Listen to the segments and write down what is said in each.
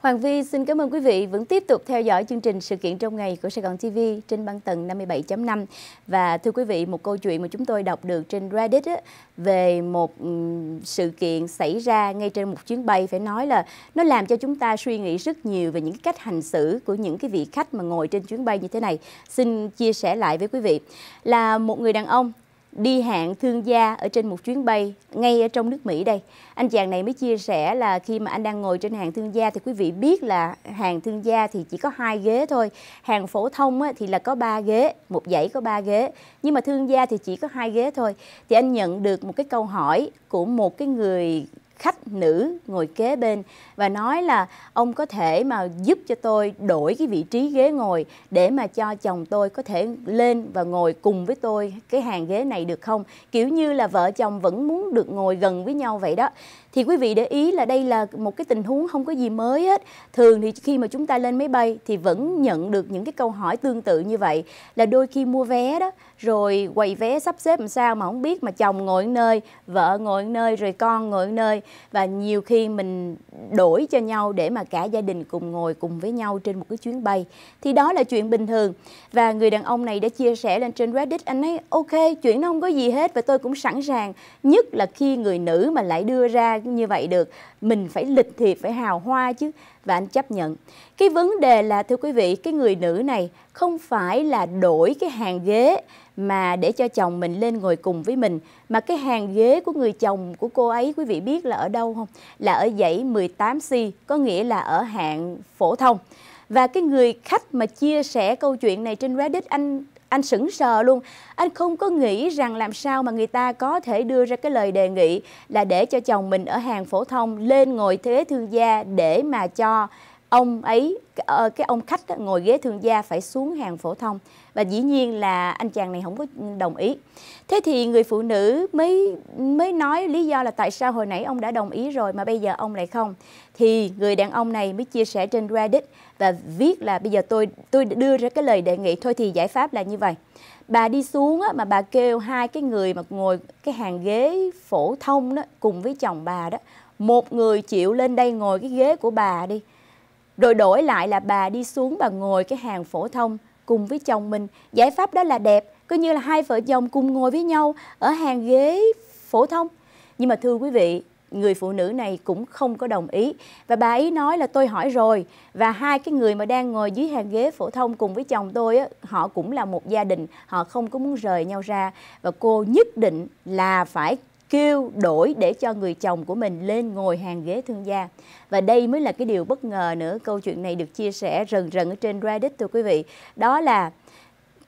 Hoàng Vi xin cảm ơn quý vị vẫn tiếp tục theo dõi chương trình sự kiện trong ngày của Sài Gòn TV trên băng tầng 57.5 và thưa quý vị một câu chuyện mà chúng tôi đọc được trên Reddit á, về một sự kiện xảy ra ngay trên một chuyến bay phải nói là nó làm cho chúng ta suy nghĩ rất nhiều về những cách hành xử của những cái vị khách mà ngồi trên chuyến bay như thế này. Xin chia sẻ lại với quý vị là một người đàn ông đi hạng thương gia ở trên một chuyến bay ngay ở trong nước Mỹ đây. Anh chàng này mới chia sẻ là khi mà anh đang ngồi trên hàng thương gia thì quý vị biết là hàng thương gia thì chỉ có hai ghế thôi, hàng phổ thông thì là có ba ghế, một dãy có ba ghế, nhưng mà thương gia thì chỉ có hai ghế thôi. Thì anh nhận được một cái câu hỏi của một cái người khách nữ ngồi kế bên và nói là ông có thể mà giúp cho tôi đổi cái vị trí ghế ngồi để mà cho chồng tôi có thể lên và ngồi cùng với tôi cái hàng ghế này được không? Kiểu như là vợ chồng vẫn muốn được ngồi gần với nhau vậy đó thì quý vị để ý là đây là một cái tình huống không có gì mới hết thường thì khi mà chúng ta lên máy bay thì vẫn nhận được những cái câu hỏi tương tự như vậy là đôi khi mua vé đó rồi quầy vé sắp xếp làm sao mà không biết mà chồng ngồi nơi vợ ngồi nơi rồi con ngồi nơi và nhiều khi mình đổi cho nhau để mà cả gia đình cùng ngồi cùng với nhau trên một cái chuyến bay thì đó là chuyện bình thường và người đàn ông này đã chia sẻ lên trên Reddit anh ấy ok chuyện nó không có gì hết và tôi cũng sẵn sàng nhất là khi người nữ mà lại đưa ra như vậy được mình phải lịch thiệp phải hào hoa chứ và anh chấp nhận cái vấn đề là thưa quý vị cái người nữ này không phải là đổi cái hàng ghế mà để cho chồng mình lên ngồi cùng với mình mà cái hàng ghế của người chồng của cô ấy quý vị biết là ở đâu không là ở dãy 18C có nghĩa là ở hạng phổ thông và cái người khách mà chia sẻ câu chuyện này trên Reddit anh anh sững sờ luôn anh không có nghĩ rằng làm sao mà người ta có thể đưa ra cái lời đề nghị là để cho chồng mình ở hàng phổ thông lên ngồi thế thương gia để mà cho ông ấy ờ, cái ông khách đó, ngồi ghế thương gia phải xuống hàng phổ thông và dĩ nhiên là anh chàng này không có đồng ý thế thì người phụ nữ mới mới nói lý do là tại sao hồi nãy ông đã đồng ý rồi mà bây giờ ông lại không thì người đàn ông này mới chia sẻ trên Reddit và viết là bây giờ tôi tôi đưa ra cái lời đề nghị thôi thì giải pháp là như vậy bà đi xuống á, mà bà kêu hai cái người mà ngồi cái hàng ghế phổ thông đó cùng với chồng bà đó một người chịu lên đây ngồi cái ghế của bà đi rồi đổi lại là bà đi xuống bà ngồi cái hàng phổ thông cùng với chồng mình. Giải pháp đó là đẹp, coi như là hai vợ chồng cùng ngồi với nhau ở hàng ghế phổ thông. Nhưng mà thưa quý vị, người phụ nữ này cũng không có đồng ý và bà ấy nói là tôi hỏi rồi và hai cái người mà đang ngồi dưới hàng ghế phổ thông cùng với chồng tôi họ cũng là một gia đình họ không có muốn rời nhau ra và cô nhất định là phải kêu đổi để cho người chồng của mình lên ngồi hàng ghế thương gia. Và đây mới là cái điều bất ngờ nữa, câu chuyện này được chia sẻ rần rần ở trên Reddit thưa quý vị. Đó là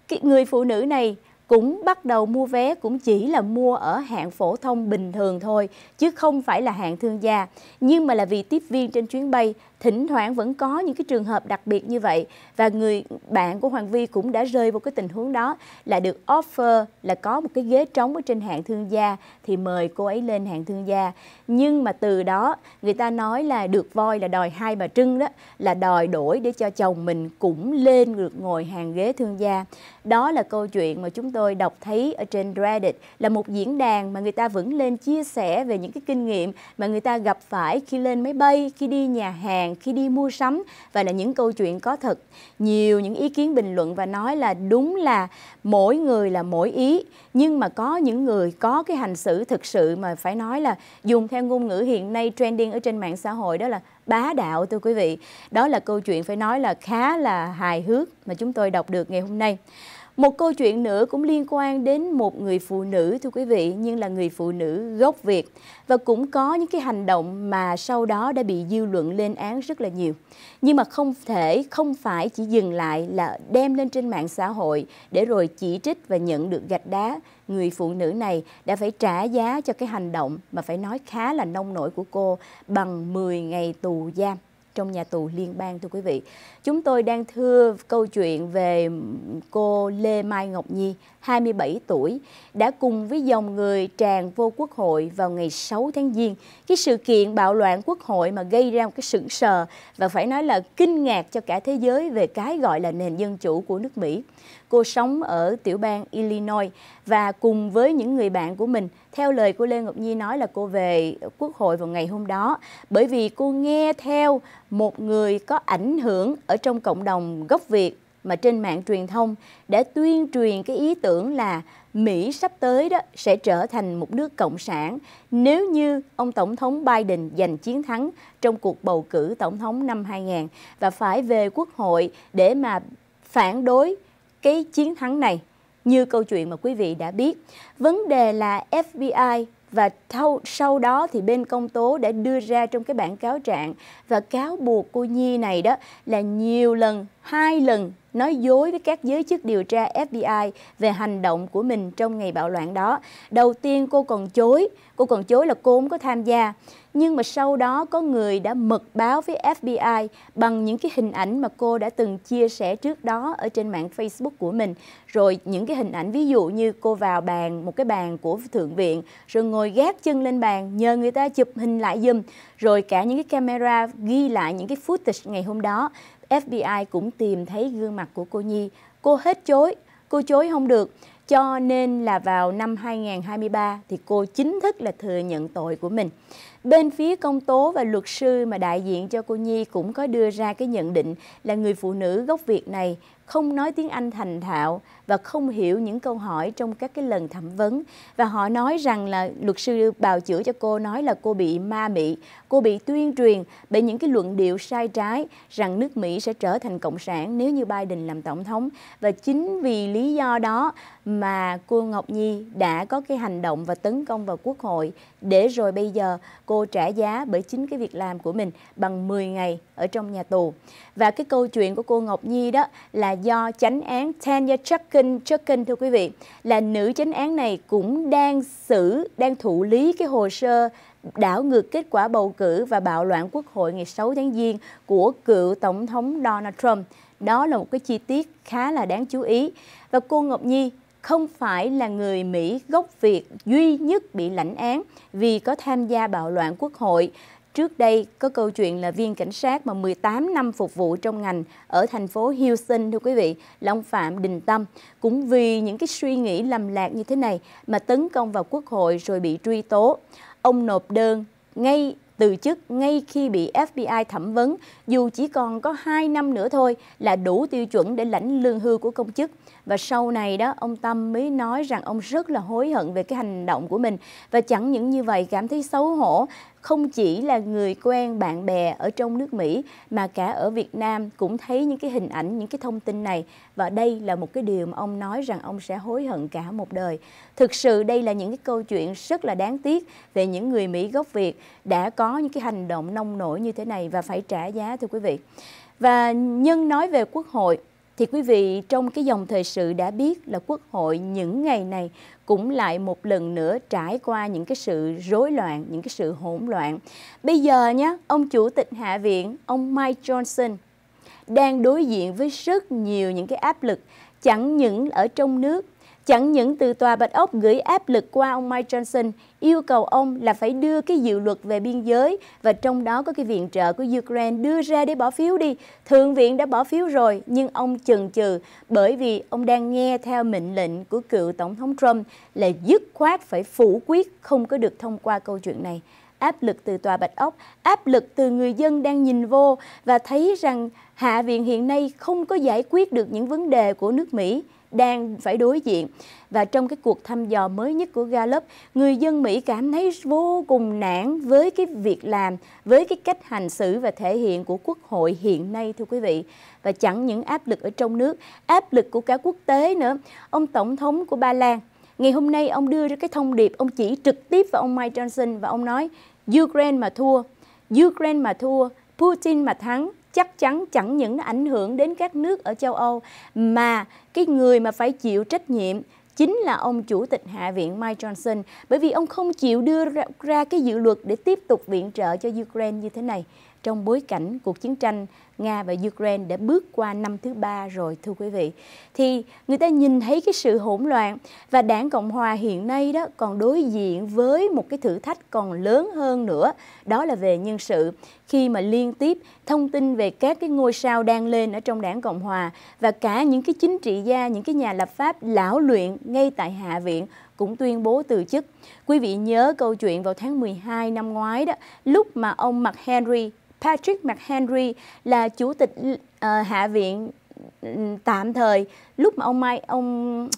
cái người phụ nữ này cũng bắt đầu mua vé cũng chỉ là mua ở hạng phổ thông bình thường thôi chứ không phải là hạng thương gia nhưng mà là vì tiếp viên trên chuyến bay thỉnh thoảng vẫn có những cái trường hợp đặc biệt như vậy và người bạn của Hoàng Vi cũng đã rơi vào cái tình huống đó là được offer là có một cái ghế trống ở trên hạng thương gia thì mời cô ấy lên hạng thương gia nhưng mà từ đó người ta nói là được voi là đòi hai bà trưng đó là đòi đổi để cho chồng mình cũng lên được ngồi hàng ghế thương gia đó là câu chuyện mà chúng tôi đọc thấy ở trên Reddit là một diễn đàn mà người ta vẫn lên chia sẻ về những cái kinh nghiệm mà người ta gặp phải khi lên máy bay khi đi nhà hàng hàng khi đi mua sắm và là những câu chuyện có thật. Nhiều những ý kiến bình luận và nói là đúng là mỗi người là mỗi ý nhưng mà có những người có cái hành xử thực sự mà phải nói là dùng theo ngôn ngữ hiện nay trending ở trên mạng xã hội đó là bá đạo thưa quý vị. Đó là câu chuyện phải nói là khá là hài hước mà chúng tôi đọc được ngày hôm nay. Một câu chuyện nữa cũng liên quan đến một người phụ nữ thưa quý vị nhưng là người phụ nữ gốc Việt và cũng có những cái hành động mà sau đó đã bị dư luận lên án rất là nhiều. Nhưng mà không thể không phải chỉ dừng lại là đem lên trên mạng xã hội để rồi chỉ trích và nhận được gạch đá. Người phụ nữ này đã phải trả giá cho cái hành động mà phải nói khá là nông nổi của cô bằng 10 ngày tù giam trong nhà tù liên bang thưa quý vị. Chúng tôi đang thưa câu chuyện về cô Lê Mai Ngọc Nhi, 27 tuổi, đã cùng với dòng người tràn vô quốc hội vào ngày 6 tháng Giêng. Cái sự kiện bạo loạn quốc hội mà gây ra một cái sững sờ và phải nói là kinh ngạc cho cả thế giới về cái gọi là nền dân chủ của nước Mỹ. Cô sống ở tiểu bang Illinois và cùng với những người bạn của mình, theo lời của Lê Ngọc Nhi nói là cô về Quốc hội vào ngày hôm đó bởi vì cô nghe theo một người có ảnh hưởng ở trong cộng đồng gốc Việt mà trên mạng truyền thông đã tuyên truyền cái ý tưởng là Mỹ sắp tới đó sẽ trở thành một nước cộng sản nếu như ông tổng thống Biden giành chiến thắng trong cuộc bầu cử tổng thống năm 2000 và phải về quốc hội để mà phản đối cái chiến thắng này như câu chuyện mà quý vị đã biết. Vấn đề là FBI và thâu, sau đó thì bên công tố đã đưa ra trong cái bản cáo trạng và cáo buộc cô Nhi này đó là nhiều lần, hai lần nói dối với các giới chức điều tra FBI về hành động của mình trong ngày bạo loạn đó. Đầu tiên cô còn chối, cô còn chối là cô không có tham gia. Nhưng mà sau đó có người đã mật báo với FBI bằng những cái hình ảnh mà cô đã từng chia sẻ trước đó ở trên mạng Facebook của mình. Rồi những cái hình ảnh ví dụ như cô vào bàn, một cái bàn của Thượng viện, rồi ngồi gác chân lên bàn, nhờ người ta chụp hình lại dùm. Rồi cả những cái camera ghi lại những cái footage ngày hôm đó. FBI cũng tìm thấy gương mặt của cô Nhi. Cô hết chối, cô chối không được cho nên là vào năm 2023 thì cô chính thức là thừa nhận tội của mình. Bên phía công tố và luật sư mà đại diện cho cô Nhi cũng có đưa ra cái nhận định là người phụ nữ gốc Việt này không nói tiếng Anh thành thạo và không hiểu những câu hỏi trong các cái lần thẩm vấn và họ nói rằng là luật sư bào chữa cho cô nói là cô bị ma mị, cô bị tuyên truyền bởi những cái luận điệu sai trái rằng nước Mỹ sẽ trở thành cộng sản nếu như Biden làm tổng thống và chính vì lý do đó mà cô Ngọc Nhi đã có cái hành động và tấn công vào Quốc hội để rồi bây giờ cô trả giá bởi chính cái việc làm của mình bằng 10 ngày ở trong nhà tù. Và cái câu chuyện của cô Ngọc Nhi đó là do chánh án Tanya Chuckin, Chuckin thưa quý vị, là nữ chánh án này cũng đang xử, đang thụ lý cái hồ sơ đảo ngược kết quả bầu cử và bạo loạn quốc hội ngày 6 tháng Giêng của cựu Tổng thống Donald Trump. Đó là một cái chi tiết khá là đáng chú ý. Và cô Ngọc Nhi không phải là người Mỹ gốc Việt duy nhất bị lãnh án vì có tham gia bạo loạn quốc hội. Trước đây có câu chuyện là viên cảnh sát mà 18 năm phục vụ trong ngành ở thành phố Houston thưa quý vị, Long Phạm Đình Tâm cũng vì những cái suy nghĩ lầm lạc như thế này mà tấn công vào quốc hội rồi bị truy tố. Ông nộp đơn ngay từ chức ngay khi bị FBI thẩm vấn, dù chỉ còn có 2 năm nữa thôi là đủ tiêu chuẩn để lãnh lương hưu của công chức. Và sau này đó, ông Tâm mới nói rằng ông rất là hối hận về cái hành động của mình. Và chẳng những như vậy, cảm thấy xấu hổ không chỉ là người quen bạn bè ở trong nước Mỹ mà cả ở Việt Nam cũng thấy những cái hình ảnh những cái thông tin này và đây là một cái điều mà ông nói rằng ông sẽ hối hận cả một đời. Thực sự đây là những cái câu chuyện rất là đáng tiếc về những người Mỹ gốc Việt đã có những cái hành động nông nổi như thế này và phải trả giá thưa quý vị. Và nhân nói về quốc hội thì quý vị trong cái dòng thời sự đã biết là Quốc hội những ngày này cũng lại một lần nữa trải qua những cái sự rối loạn, những cái sự hỗn loạn. Bây giờ nhé, ông Chủ tịch Hạ viện, ông Mike Johnson đang đối diện với rất nhiều những cái áp lực chẳng những ở trong nước Chẳng những từ tòa Bạch Ốc gửi áp lực qua ông Mike Johnson, yêu cầu ông là phải đưa cái dự luật về biên giới và trong đó có cái viện trợ của Ukraine đưa ra để bỏ phiếu đi. Thượng viện đã bỏ phiếu rồi nhưng ông chần chừ bởi vì ông đang nghe theo mệnh lệnh của cựu Tổng thống Trump là dứt khoát phải phủ quyết không có được thông qua câu chuyện này. Áp lực từ tòa Bạch Ốc, áp lực từ người dân đang nhìn vô và thấy rằng Hạ viện hiện nay không có giải quyết được những vấn đề của nước Mỹ đang phải đối diện. Và trong cái cuộc thăm dò mới nhất của Gallup, người dân Mỹ cảm thấy vô cùng nản với cái việc làm, với cái cách hành xử và thể hiện của quốc hội hiện nay thưa quý vị. Và chẳng những áp lực ở trong nước, áp lực của cả quốc tế nữa. Ông Tổng thống của Ba Lan Ngày hôm nay ông đưa ra cái thông điệp, ông chỉ trực tiếp vào ông Mike Johnson và ông nói Ukraine mà thua, Ukraine mà thua, Putin mà thắng chắc chắn chẳng những ảnh hưởng đến các nước ở châu Âu mà cái người mà phải chịu trách nhiệm chính là ông chủ tịch Hạ viện Mike Johnson bởi vì ông không chịu đưa ra cái dự luật để tiếp tục viện trợ cho Ukraine như thế này trong bối cảnh cuộc chiến tranh Nga và Ukraine đã bước qua năm thứ ba rồi thưa quý vị. Thì người ta nhìn thấy cái sự hỗn loạn và đảng Cộng Hòa hiện nay đó còn đối diện với một cái thử thách còn lớn hơn nữa, đó là về nhân sự. Khi mà liên tiếp thông tin về các cái ngôi sao đang lên ở trong đảng Cộng Hòa và cả những cái chính trị gia, những cái nhà lập pháp lão luyện ngay tại Hạ viện cũng tuyên bố từ chức. Quý vị nhớ câu chuyện vào tháng 12 năm ngoái đó, lúc mà ông McHenry, Patrick McHenry là chủ tịch uh, Hạ viện ừ, tạm thời lúc mà ông Mike ông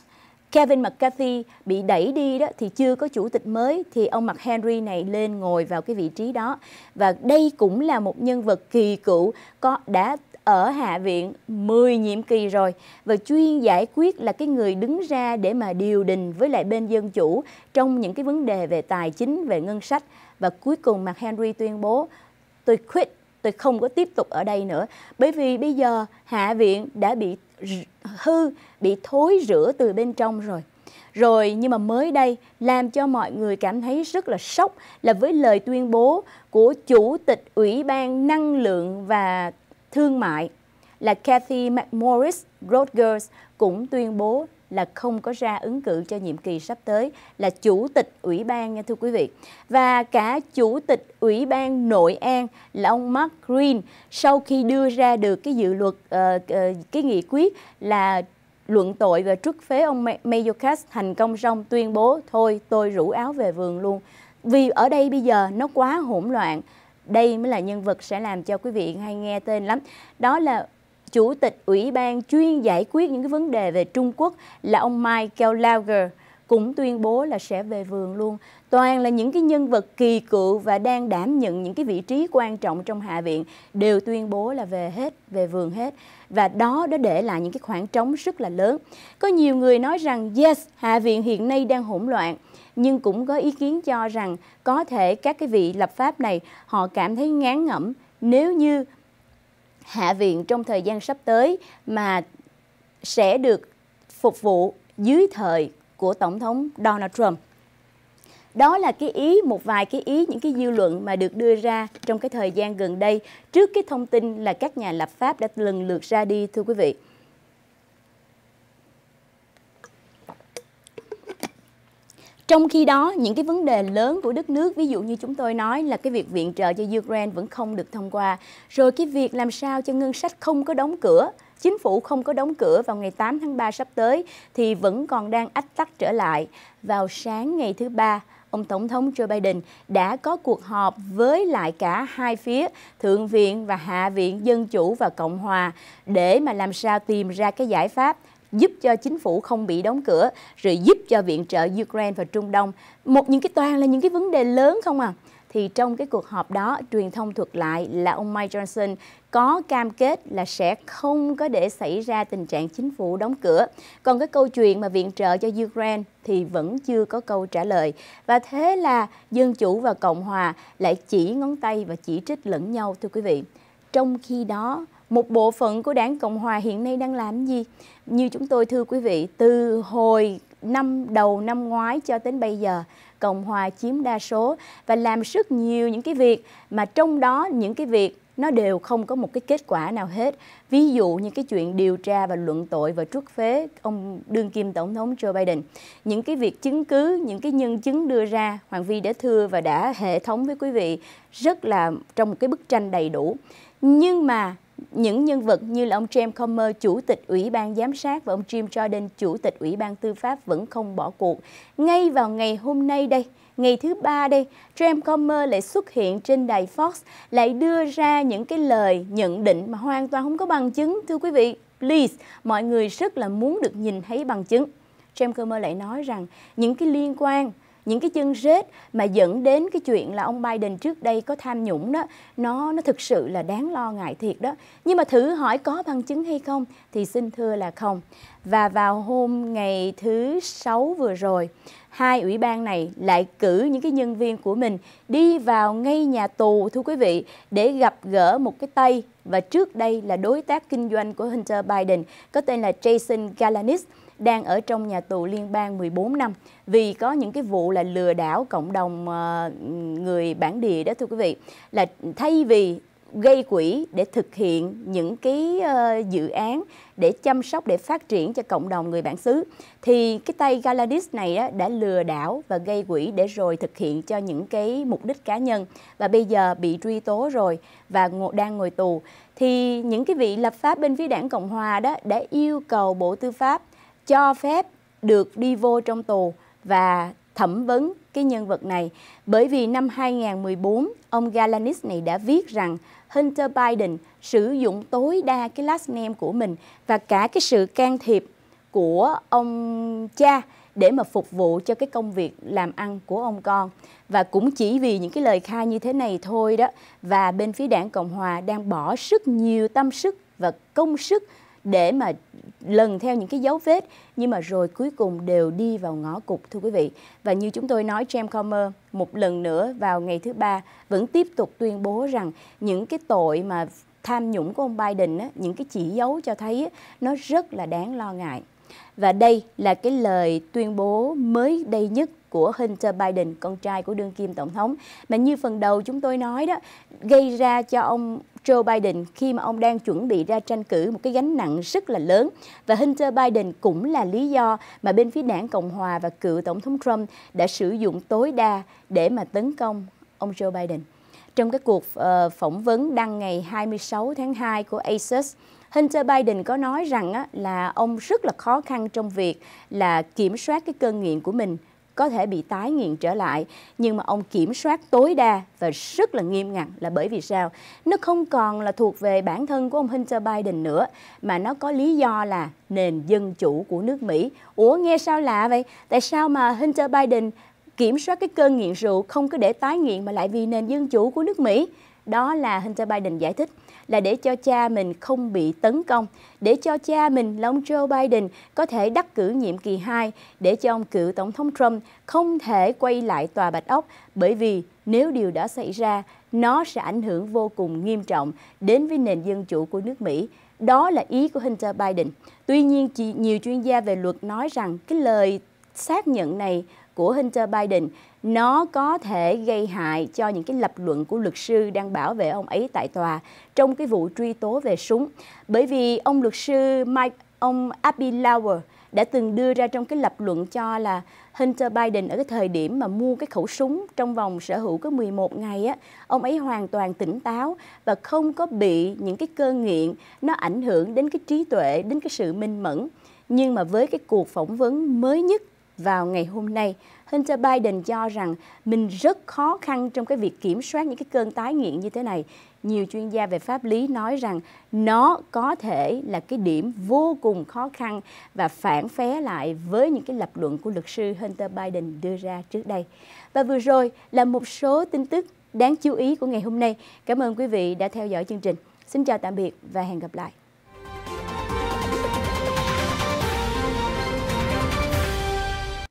Kevin McCarthy bị đẩy đi đó thì chưa có chủ tịch mới thì ông Mark Henry này lên ngồi vào cái vị trí đó và đây cũng là một nhân vật kỳ cựu có đã ở Hạ viện 10 nhiệm kỳ rồi và chuyên giải quyết là cái người đứng ra để mà điều đình với lại bên dân chủ trong những cái vấn đề về tài chính, về ngân sách. Và cuối cùng mà Henry tuyên bố tôi quit, tôi không có tiếp tục ở đây nữa. Bởi vì bây giờ Hạ viện đã bị hư, bị thối rửa từ bên trong rồi. Rồi nhưng mà mới đây làm cho mọi người cảm thấy rất là sốc là với lời tuyên bố của Chủ tịch Ủy ban Năng lượng và thương mại là Kathy McMorris Rodgers cũng tuyên bố là không có ra ứng cử cho nhiệm kỳ sắp tới là chủ tịch ủy ban nha thưa quý vị. Và cả chủ tịch ủy ban nội an là ông Mark Green sau khi đưa ra được cái dự luật uh, uh, cái nghị quyết là luận tội và trút phế ông Mayorkas thành công xong tuyên bố thôi tôi rủ áo về vườn luôn. Vì ở đây bây giờ nó quá hỗn loạn đây mới là nhân vật sẽ làm cho quý vị hay nghe tên lắm. Đó là Chủ tịch Ủy ban chuyên giải quyết những cái vấn đề về Trung Quốc là ông Michael Lauger cũng tuyên bố là sẽ về vườn luôn. Toàn là những cái nhân vật kỳ cựu và đang đảm nhận những cái vị trí quan trọng trong Hạ viện đều tuyên bố là về hết, về vườn hết. Và đó đã để lại những cái khoảng trống rất là lớn. Có nhiều người nói rằng yes, Hạ viện hiện nay đang hỗn loạn nhưng cũng có ý kiến cho rằng có thể các cái vị lập pháp này họ cảm thấy ngán ngẩm nếu như hạ viện trong thời gian sắp tới mà sẽ được phục vụ dưới thời của tổng thống Donald Trump. Đó là cái ý một vài cái ý những cái dư luận mà được đưa ra trong cái thời gian gần đây trước cái thông tin là các nhà lập pháp đã lần lượt ra đi thưa quý vị. Trong khi đó, những cái vấn đề lớn của đất nước, ví dụ như chúng tôi nói là cái việc viện trợ cho Ukraine vẫn không được thông qua. Rồi cái việc làm sao cho ngân sách không có đóng cửa, chính phủ không có đóng cửa vào ngày 8 tháng 3 sắp tới thì vẫn còn đang ách tắc trở lại. Vào sáng ngày thứ ba, ông Tổng thống Joe Biden đã có cuộc họp với lại cả hai phía, Thượng viện và Hạ viện Dân Chủ và Cộng Hòa, để mà làm sao tìm ra cái giải pháp giúp cho chính phủ không bị đóng cửa, rồi giúp cho viện trợ Ukraine và Trung Đông. Một những cái toàn là những cái vấn đề lớn không à? Thì trong cái cuộc họp đó, truyền thông thuật lại là ông Mike Johnson có cam kết là sẽ không có để xảy ra tình trạng chính phủ đóng cửa. Còn cái câu chuyện mà viện trợ cho Ukraine thì vẫn chưa có câu trả lời. Và thế là Dân Chủ và Cộng Hòa lại chỉ ngón tay và chỉ trích lẫn nhau thưa quý vị. Trong khi đó, một bộ phận của đảng Cộng Hòa hiện nay đang làm gì? Như chúng tôi thưa quý vị, từ hồi năm đầu năm ngoái cho đến bây giờ, Cộng Hòa chiếm đa số và làm rất nhiều những cái việc mà trong đó những cái việc nó đều không có một cái kết quả nào hết. Ví dụ như cái chuyện điều tra và luận tội và truất phế ông đương kim tổng thống Joe Biden. Những cái việc chứng cứ, những cái nhân chứng đưa ra, Hoàng Vi đã thưa và đã hệ thống với quý vị rất là trong một cái bức tranh đầy đủ. Nhưng mà những nhân vật như là ông James Comer, chủ tịch Ủy ban Giám sát và ông Jim Jordan, chủ tịch Ủy ban Tư pháp vẫn không bỏ cuộc. Ngay vào ngày hôm nay đây, ngày thứ ba đây, James Comer lại xuất hiện trên đài Fox, lại đưa ra những cái lời nhận định mà hoàn toàn không có bằng chứng. Thưa quý vị, please, mọi người rất là muốn được nhìn thấy bằng chứng. James Comer lại nói rằng những cái liên quan những cái chân rết mà dẫn đến cái chuyện là ông Biden trước đây có tham nhũng đó nó nó thực sự là đáng lo ngại thiệt đó nhưng mà thử hỏi có bằng chứng hay không thì xin thưa là không và vào hôm ngày thứ sáu vừa rồi hai ủy ban này lại cử những cái nhân viên của mình đi vào ngay nhà tù thưa quý vị để gặp gỡ một cái tay và trước đây là đối tác kinh doanh của Hunter Biden có tên là Jason Galanis đang ở trong nhà tù liên bang 14 năm vì có những cái vụ là lừa đảo cộng đồng ờ, người bản địa đó thưa quý vị là thay vì gây quỹ để thực hiện những cái ờ, dự án để chăm sóc để phát triển cho cộng đồng người bản xứ thì cái tay Galadis này đã lừa đảo và gây quỹ để rồi thực hiện cho những cái mục đích cá nhân và bây giờ bị truy tố rồi và ngộ, đang ngồi tù thì những cái vị lập pháp bên phía đảng Cộng hòa đó đã yêu cầu Bộ Tư pháp cho phép được đi vô trong tù và thẩm vấn cái nhân vật này bởi vì năm 2014 ông Galanis này đã viết rằng Hunter Biden sử dụng tối đa cái last name của mình và cả cái sự can thiệp của ông cha để mà phục vụ cho cái công việc làm ăn của ông con và cũng chỉ vì những cái lời khai như thế này thôi đó và bên phía đảng Cộng hòa đang bỏ sức nhiều tâm sức và công sức để mà lần theo những cái dấu vết nhưng mà rồi cuối cùng đều đi vào ngõ cụt thưa quý vị. Và như chúng tôi nói James Comer một lần nữa vào ngày thứ ba vẫn tiếp tục tuyên bố rằng những cái tội mà tham nhũng của ông Biden, á, những cái chỉ dấu cho thấy á, nó rất là đáng lo ngại. Và đây là cái lời tuyên bố mới đây nhất của Hunter Biden, con trai của đương kim tổng thống. Mà như phần đầu chúng tôi nói đó, gây ra cho ông Joe Biden khi mà ông đang chuẩn bị ra tranh cử một cái gánh nặng rất là lớn. Và Hunter Biden cũng là lý do mà bên phía đảng Cộng Hòa và cựu tổng thống Trump đã sử dụng tối đa để mà tấn công ông Joe Biden. Trong cái cuộc uh, phỏng vấn đăng ngày 26 tháng 2 của ASUS, Hunter Biden có nói rằng á, là ông rất là khó khăn trong việc là kiểm soát cái cơn nghiện của mình có thể bị tái nghiện trở lại nhưng mà ông kiểm soát tối đa và rất là nghiêm ngặt là bởi vì sao nó không còn là thuộc về bản thân của ông Hunter Biden nữa mà nó có lý do là nền dân chủ của nước Mỹ ủa nghe sao lạ vậy tại sao mà Hunter Biden kiểm soát cái cơn nghiện rượu không có để tái nghiện mà lại vì nền dân chủ của nước Mỹ đó là Hunter Biden giải thích là để cho cha mình không bị tấn công, để cho cha mình là ông Joe Biden có thể đắc cử nhiệm kỳ 2, để cho ông cựu Tổng thống Trump không thể quay lại Tòa Bạch Ốc bởi vì nếu điều đó xảy ra, nó sẽ ảnh hưởng vô cùng nghiêm trọng đến với nền dân chủ của nước Mỹ. Đó là ý của Hunter Biden. Tuy nhiên, nhiều chuyên gia về luật nói rằng cái lời xác nhận này của Hunter Biden nó có thể gây hại cho những cái lập luận của luật sư đang bảo vệ ông ấy tại tòa trong cái vụ truy tố về súng. Bởi vì ông luật sư Mike ông Abby Lauer đã từng đưa ra trong cái lập luận cho là Hunter Biden ở cái thời điểm mà mua cái khẩu súng trong vòng sở hữu có 11 ngày á, ông ấy hoàn toàn tỉnh táo và không có bị những cái cơn nghiện nó ảnh hưởng đến cái trí tuệ, đến cái sự minh mẫn. Nhưng mà với cái cuộc phỏng vấn mới nhất vào ngày hôm nay, Hunter Biden cho rằng mình rất khó khăn trong cái việc kiểm soát những cái cơn tái nghiện như thế này. Nhiều chuyên gia về pháp lý nói rằng nó có thể là cái điểm vô cùng khó khăn và phản phé lại với những cái lập luận của luật sư Hunter Biden đưa ra trước đây. Và vừa rồi là một số tin tức đáng chú ý của ngày hôm nay. Cảm ơn quý vị đã theo dõi chương trình. Xin chào tạm biệt và hẹn gặp lại.